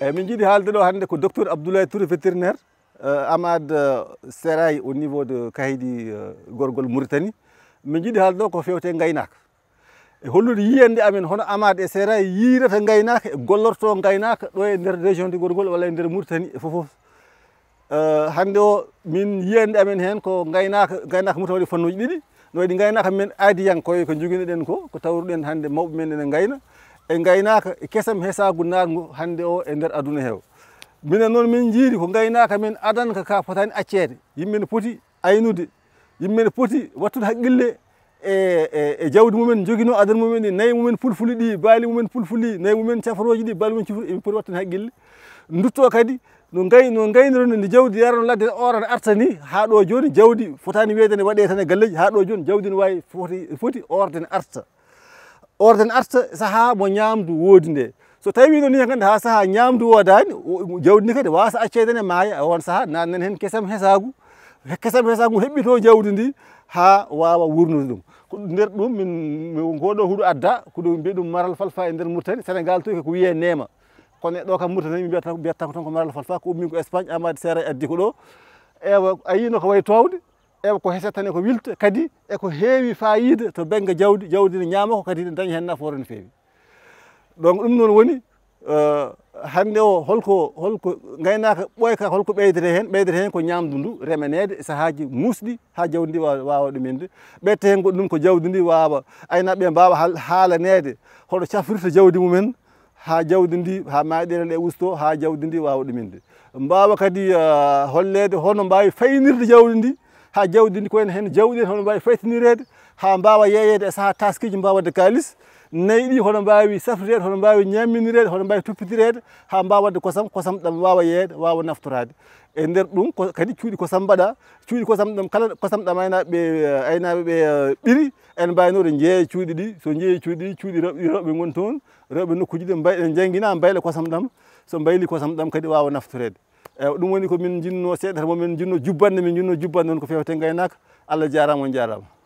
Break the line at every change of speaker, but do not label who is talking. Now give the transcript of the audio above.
min jiiɗi haalde ɗo hannde ko docteur abdoulaye touré vétérinaire amad séray au niveau de kahidi gorgol mauritanie min jiiɗi haalde ɗo ko fewte gaynaka e hollude yiyande amen hono amade e séray yiirata gaynaka e gollorto gaynaka ɗo e nder région de gorgol walla e nder mauritanie e fofof hannde o min yiyande amen heen ko gaynaka gaynaka muta waɗi fannuji ɗiɗi no waɗi gaynaka men aadiyankoye ko joguinoɗen ko ko tawruɗen hannde mawɓe men ene gayna e gaynaka e kesam heesa gunnagu ngu o e nder aduna hew minen noon min jiiri ko gaynaka min adanka ka fotani accede yimɓe ne poti aynude yimɓe ne poti wattude haqqille e e jawdi mumen jogino adan mumen ɗi nayi mumen fulfuli ɗi baali mumen fulfuli nayi mumen cafroji ɗi baali mumen cifri eɓe poti wattani haqqille dutto kadi no gay no gaynironi ni jawdi yarano ladde ne ora ne arta ni ha ɗo joni jawdi fotani wedene ne waɗe tan e galleji ha ɗo joni jawdi ne wawi foti foti orde ne arta or orden arta saha mo ñamdu woodi nde so tawi wino ni kadi ha saha ñamdu wodani jawdi ndi kadi wasa accede ne maaya won saha nannen hen kesam hesagu kesam hesagu heɓɓito jawdi ndi ha wawa wurnude ɗum ko nder ɗum min ngoɗo huuɗo adda ko ɗum mbiya ɗum maral falfa e nder murtani sénégal to ko wiye neema kono e ɗo kam murtani mi mbiyata mbiyata tan ko ton maral falfa ko ummi ko espagne amade sera addi ko ɗo ewa ayino ko way towde e ko hese tan eko wilta kadi eko heewi fayida to benga jawdi jawdi ne ñaama ko kadi dañ hen nafoore no feewi donc ɗum noon woni euh, hande o holko holko gaynaka ɓoyka holko ɓeydete hen ɓeydete hen ko ñamdu ndu remenede saahaji musɗi ha jawdi ndi wawa ɗuminde ɓette hen ko ɗum ko jawdi ndi wawa aynaɓe mbawa haalanede hoɗo cafrirta jawdi mumen ha jawdi ndi ha maɗele ɗe usto ha jawdi ndi wawa ɗuminde mbawa kadi euh, hollede hono mbawi faynirde jawdi ndi ha jawdindi ko en hen jawdi hono mbawi faytinirede ha mbawa yeeyede e saaha taskiji mbawa wadde kalis nayi ɗi hono mbawi safrirede hono mbawi ñamminirede hono mbawi toppitirede ha mbawa wadde kosam kosam ɗam wawa yeeyede wawa naftorade e nder ɗum kadi cuuɗi kosam mbaɗa cuuɗi kosam ɗam kala kosam ɗam aynaɓe aynaɓeɓe e, ɓiri ene mbaynode jeeya cuuɗi ɗi so jeeyi cuuɗi ɗi cuuɗi rewɓe rewɓe gon toon rewɓe nokkuji ɗi mbayɗe jangguina mbayla kosam ɗam so mbayli kosam ɗam kadi wawa naftorede eyi ɗum woni ko min jinno seeɗa tan momin jinno jubbande min jinno jubbande on ko fewte gaynaka allah jarama on jarama